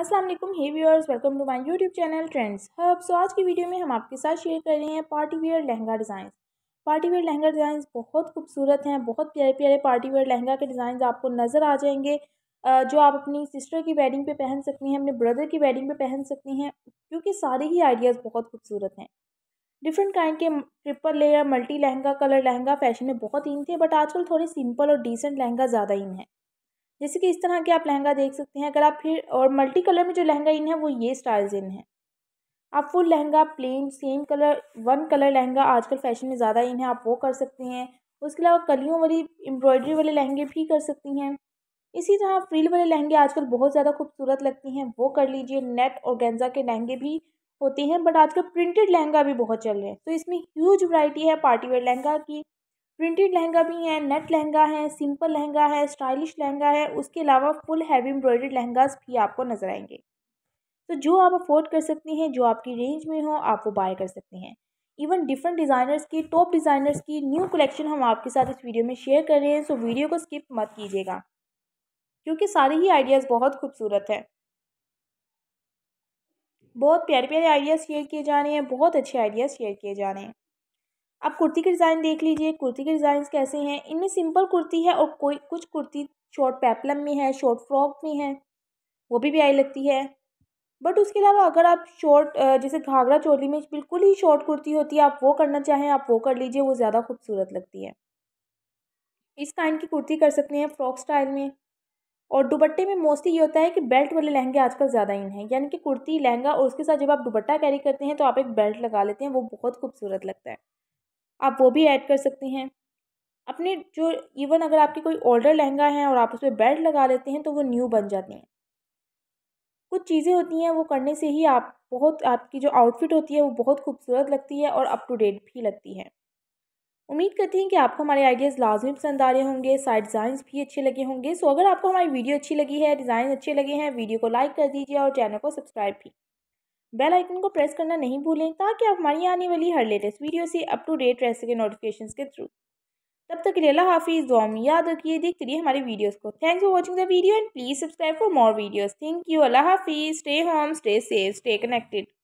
अस्सलाम वालेकुम hey viewers welcome to my YouTube channel Trends Hub so आज की वीडियो में हम आपके साथ शेयर कर रहे हैं party wear lehenga design party wear lehenga design बहुत खूबसूरत हैं बहुत प्यारे प्यारे पार्टी वेयर लहंगा के डिज़ाइन आपको नज़र आ जाएंगे जो आप अपनी सिस्टर की वेडिंग पे पहन सकती हैं अपने ब्रदर की वेडिंग पे पहन सकती हैं क्योंकि सारे ही आइडियाज़ बहुत खूबसूरत हैं डिफरेंट काइंड के triple layer multi lehenga colour lehenga fashion में बहुत इन थे बट आजकल थोड़े सिंपल और डिसेंट लहंगा ज़्यादा इन है जैसे कि इस तरह के आप लहंगा देख सकते हैं अगर आप फिर और मल्टी कलर में जो लहंगा इन है वो ये स्टाइल्स इन है आप full lehenga plain same colour one colour lehenga आजकल फैशन में ज़्यादा इन है आप वो कर सकते हैं उसके अलावा कलियों वाली एम्ब्रॉयडरी वाले लहंगे भी कर सकती हैं इसी तरह फ्रील वाले लहंगे आजकल बहुत ज़्यादा खूबसूरत लगती हैं वो कर लीजिए नेट और गेंजा के लहंगे भी होते हैं बट आजकल प्रिंटेड लहंगा भी बहुत चल रहे हैं तो इसमें ह्यूज वैरायटी है पार्टी वेयर लहंगा की प्रिंटेड लहंगा भी हैं नेट लहंगा है सिंपल लहंगा है स्टाइलिश लहंगा है उसके अलावा फुल हैवी एम्ब्रॉयडेड लहंगा भी आपको नज़र आएंगे तो जो आप अफोर्ड कर सकते हैं जो आपकी रेंज में हो आप वो बाय कर सकते हैं इवन डिफरेंट डिज़ाइनर्स की टॉप डिज़ाइनर्स की न्यू कलेक्शन हम आपके साथ इस वीडियो में शेयर कर रहे हैं सो वीडियो को स्किप मत कीजिएगा क्योंकि सारे ही आइडियाज़ बहुत खूबसूरत हैं बहुत प्यारे प्यारे आइडियाज़ शेयर किए जा रहे हैं बहुत अच्छे आइडियाज़ शेयर किए जा रहे हैं आप कुर्ती के डिज़ाइन देख लीजिए कुर्ती के डिज़ाइन कैसे हैं इनमें सिंपल कुर्ती है और कोई कुछ कुर्ती शॉर्ट पैपलम में है शॉर्ट फ्रॉक में है वो भी प्यारी लगती है बट उसके अलावा अगर आप शॉर्ट जैसे घाघरा चोली में बिल्कुल ही शॉर्ट कुर्ती होती है आप वो करना चाहें आप वो कर लीजिए वो ज़्यादा खूबसूरत लगती है इस काइंड की कुर्ती कर सकते हैं फ्रॉक स्टाइल में और दुपट्टे में मोस्टली ये होता है कि बेल्ट वाले लहंगे आजकल ज़्यादा इन हैं यानी कि कुर्ती लहंगा और उसके साथ जब आप दुपट्टा कैरी करते हैं तो आप एक बेल्ट लगा लेते हैं वो बहुत खूबसूरत लगता है आप वो भी ऐड कर सकती हैं अपने जो इवन अगर आपके कोई ऑर्डर लहंगा है और आप उस पर बेल्ट लगा लेते हैं तो वो न्यू बन जाते हैं कुछ चीज़ें होती हैं वो करने से ही आप बहुत आपकी जो आउटफिट होती है वो बहुत खूबसूरत लगती है और अप टू डेट भी लगती है उम्मीद करती हैं कि आपको हमारे आइडियाज़ लाजमी पसंद आ रहे होंगे साइड डिज़ाइंस भी अच्छे लगे होंगे सो अगर आपको हमारी वीडियो अच्छी लगी है डिज़ाइन अच्छे लगे हैं वीडियो को लाइक कर दीजिए और चैनल को सब्सक्राइब भी बेल आइकन को प्रेस करना नहीं भूलें ताकि आप हमारी आने वाली हर लेटेस्ट वीडियो से अप टू डेट रह सके नोटिफिकेशन के थ्रू तब तक अल्लाह हाफिज़ दुआ में याद रखिए देखते रहिए हमारे वीडियोस को thanks for watching the video and please subscribe for more videos thank you अल्लाह हाफिज़ stay home stay safe stay connected